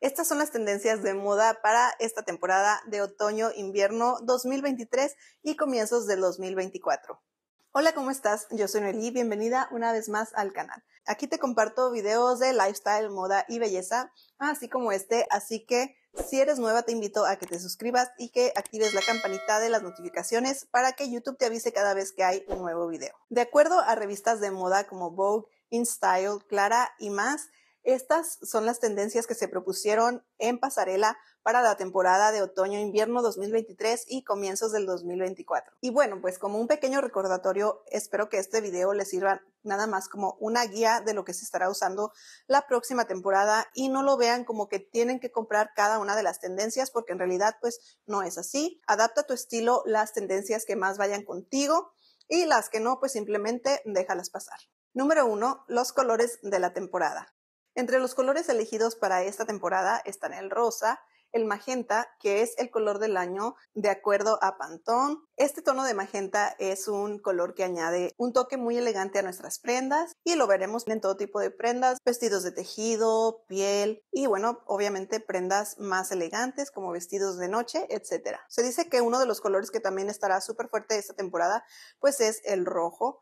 Estas son las tendencias de moda para esta temporada de otoño-invierno 2023 y comienzos del 2024. Hola, ¿cómo estás? Yo soy Nelly, bienvenida una vez más al canal. Aquí te comparto videos de lifestyle, moda y belleza, así como este, así que si eres nueva te invito a que te suscribas y que actives la campanita de las notificaciones para que YouTube te avise cada vez que hay un nuevo video. De acuerdo a revistas de moda como Vogue, InStyle, Clara y más, estas son las tendencias que se propusieron en pasarela para la temporada de otoño-invierno 2023 y comienzos del 2024. Y bueno, pues como un pequeño recordatorio, espero que este video les sirva nada más como una guía de lo que se estará usando la próxima temporada y no lo vean como que tienen que comprar cada una de las tendencias porque en realidad pues no es así. Adapta tu estilo las tendencias que más vayan contigo y las que no pues simplemente déjalas pasar. Número 1. Los colores de la temporada. Entre los colores elegidos para esta temporada están el rosa, el magenta, que es el color del año de acuerdo a Pantón. Este tono de magenta es un color que añade un toque muy elegante a nuestras prendas y lo veremos en todo tipo de prendas, vestidos de tejido, piel y bueno, obviamente prendas más elegantes como vestidos de noche, etc. Se dice que uno de los colores que también estará súper fuerte esta temporada pues es el rojo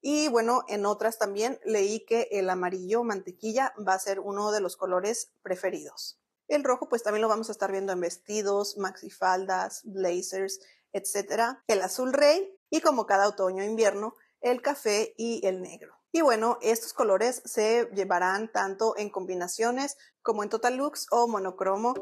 y bueno, en otras también leí que el amarillo mantequilla va a ser uno de los colores preferidos. El rojo pues también lo vamos a estar viendo en vestidos, maxifaldas, blazers, etc. El azul rey y como cada otoño e invierno, el café y el negro. Y bueno, estos colores se llevarán tanto en combinaciones como en total looks o monocromo.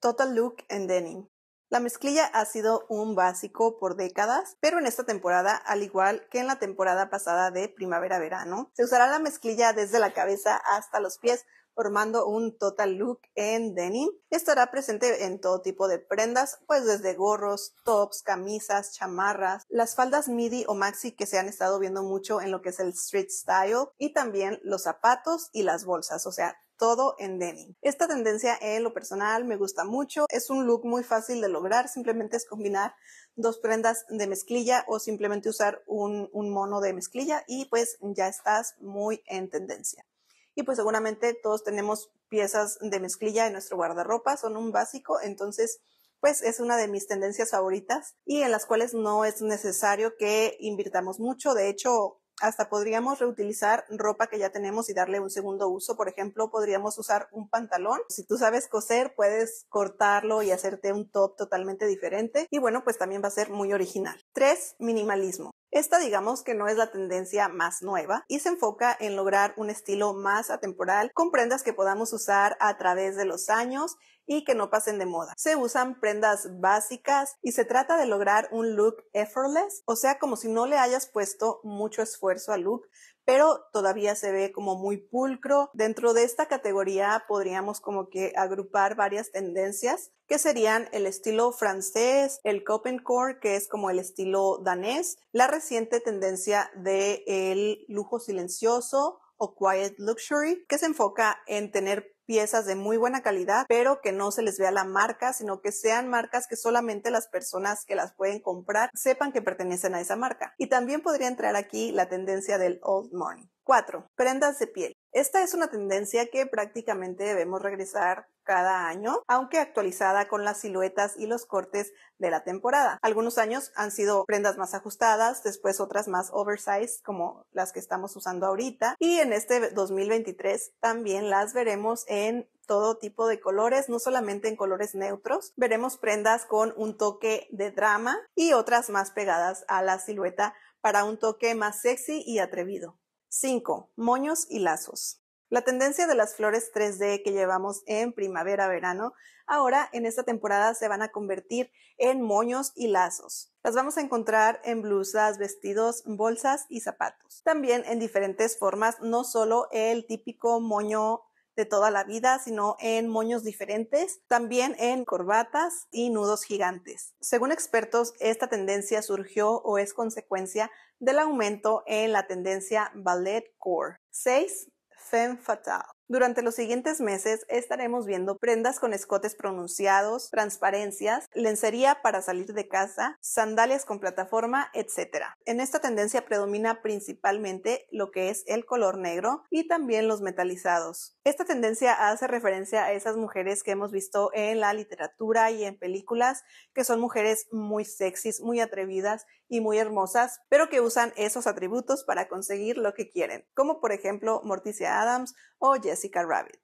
Total Look and Denim. La mezclilla ha sido un básico por décadas, pero en esta temporada, al igual que en la temporada pasada de primavera-verano, se usará la mezclilla desde la cabeza hasta los pies formando un total look en denim. Estará presente en todo tipo de prendas, pues desde gorros, tops, camisas, chamarras, las faldas midi o maxi que se han estado viendo mucho en lo que es el street style y también los zapatos y las bolsas, o sea, todo en denim. Esta tendencia en lo personal me gusta mucho, es un look muy fácil de lograr, simplemente es combinar dos prendas de mezclilla o simplemente usar un, un mono de mezclilla y pues ya estás muy en tendencia y pues seguramente todos tenemos piezas de mezclilla en nuestro guardarropa, son un básico, entonces pues es una de mis tendencias favoritas y en las cuales no es necesario que invirtamos mucho, de hecho hasta podríamos reutilizar ropa que ya tenemos y darle un segundo uso. Por ejemplo, podríamos usar un pantalón. Si tú sabes coser, puedes cortarlo y hacerte un top totalmente diferente. Y bueno, pues también va a ser muy original. 3. Minimalismo. Esta digamos que no es la tendencia más nueva y se enfoca en lograr un estilo más atemporal con prendas que podamos usar a través de los años y que no pasen de moda. Se usan prendas básicas y se trata de lograr un look effortless, o sea, como si no le hayas puesto mucho esfuerzo al look, pero todavía se ve como muy pulcro. Dentro de esta categoría podríamos como que agrupar varias tendencias que serían el estilo francés, el Copencore, que es como el estilo danés, la reciente tendencia del el lujo silencioso, o Quiet Luxury, que se enfoca en tener piezas de muy buena calidad, pero que no se les vea la marca, sino que sean marcas que solamente las personas que las pueden comprar sepan que pertenecen a esa marca. Y también podría entrar aquí la tendencia del old money. 4. Prendas de piel. Esta es una tendencia que prácticamente debemos regresar cada año, aunque actualizada con las siluetas y los cortes de la temporada. Algunos años han sido prendas más ajustadas, después otras más oversized como las que estamos usando ahorita y en este 2023 también las veremos en todo tipo de colores, no solamente en colores neutros. Veremos prendas con un toque de drama y otras más pegadas a la silueta para un toque más sexy y atrevido. 5. Moños y lazos. La tendencia de las flores 3D que llevamos en primavera-verano, ahora en esta temporada se van a convertir en moños y lazos. Las vamos a encontrar en blusas, vestidos, bolsas y zapatos. También en diferentes formas, no solo el típico moño de toda la vida, sino en moños diferentes, también en corbatas y nudos gigantes. Según expertos, esta tendencia surgió o es consecuencia del aumento en la tendencia ballet core. 6. Femme fatale. Durante los siguientes meses estaremos viendo prendas con escotes pronunciados, transparencias, lencería para salir de casa, sandalias con plataforma, etc. En esta tendencia predomina principalmente lo que es el color negro y también los metalizados. Esta tendencia hace referencia a esas mujeres que hemos visto en la literatura y en películas, que son mujeres muy sexys, muy atrevidas y muy hermosas, pero que usan esos atributos para conseguir lo que quieren, como por ejemplo Morticia Adams o Jessica Rabbit.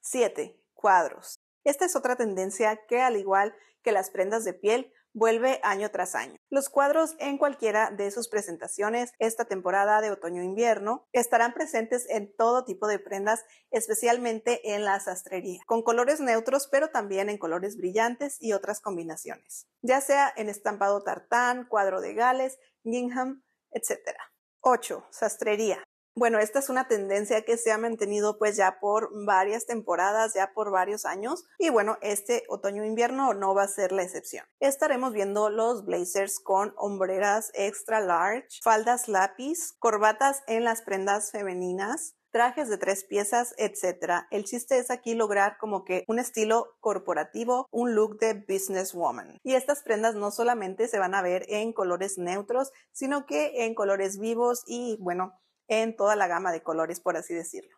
7. Cuadros. Esta es otra tendencia que, al igual que las prendas de piel, vuelve año tras año. Los cuadros en cualquiera de sus presentaciones esta temporada de otoño-invierno estarán presentes en todo tipo de prendas, especialmente en la sastrería, con colores neutros pero también en colores brillantes y otras combinaciones, ya sea en estampado tartán, cuadro de Gales, gingham, etc. 8. Sastrería. Bueno, esta es una tendencia que se ha mantenido pues ya por varias temporadas, ya por varios años y bueno, este otoño-invierno no va a ser la excepción. Estaremos viendo los blazers con hombreras extra large, faldas lápiz, corbatas en las prendas femeninas, trajes de tres piezas, etc. El chiste es aquí lograr como que un estilo corporativo, un look de businesswoman. Y estas prendas no solamente se van a ver en colores neutros, sino que en colores vivos y bueno, en toda la gama de colores, por así decirlo.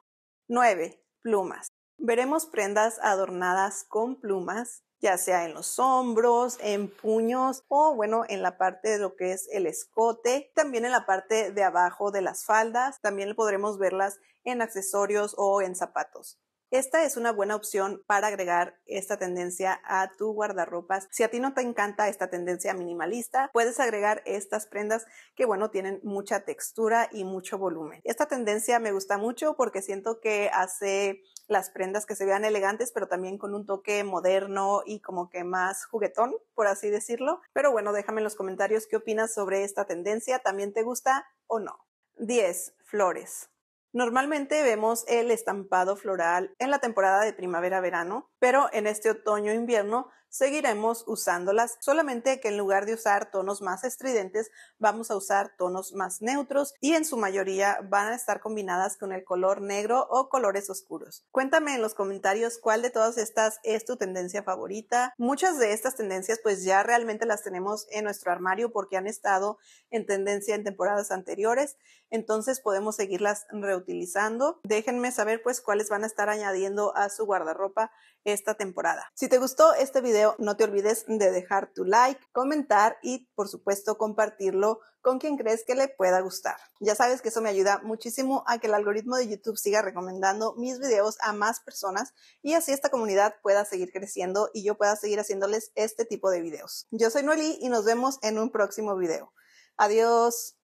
9. Plumas. Veremos prendas adornadas con plumas, ya sea en los hombros, en puños o bueno, en la parte de lo que es el escote, también en la parte de abajo de las faldas, también podremos verlas en accesorios o en zapatos. Esta es una buena opción para agregar esta tendencia a tu guardarropas. Si a ti no te encanta esta tendencia minimalista, puedes agregar estas prendas que, bueno, tienen mucha textura y mucho volumen. Esta tendencia me gusta mucho porque siento que hace las prendas que se vean elegantes, pero también con un toque moderno y como que más juguetón, por así decirlo. Pero bueno, déjame en los comentarios qué opinas sobre esta tendencia. ¿También te gusta o no? 10. Flores. Normalmente vemos el estampado floral en la temporada de primavera-verano, pero en este otoño-invierno seguiremos usándolas, solamente que en lugar de usar tonos más estridentes, vamos a usar tonos más neutros y en su mayoría van a estar combinadas con el color negro o colores oscuros. Cuéntame en los comentarios cuál de todas estas es tu tendencia favorita. Muchas de estas tendencias pues ya realmente las tenemos en nuestro armario porque han estado en tendencia en temporadas anteriores, entonces podemos seguirlas reutilizando. Déjenme saber pues cuáles van a estar añadiendo a su guardarropa esta temporada. Si te gustó este video, no te olvides de dejar tu like, comentar y por supuesto compartirlo con quien crees que le pueda gustar. Ya sabes que eso me ayuda muchísimo a que el algoritmo de YouTube siga recomendando mis videos a más personas y así esta comunidad pueda seguir creciendo y yo pueda seguir haciéndoles este tipo de videos. Yo soy Noeli y nos vemos en un próximo video. Adiós.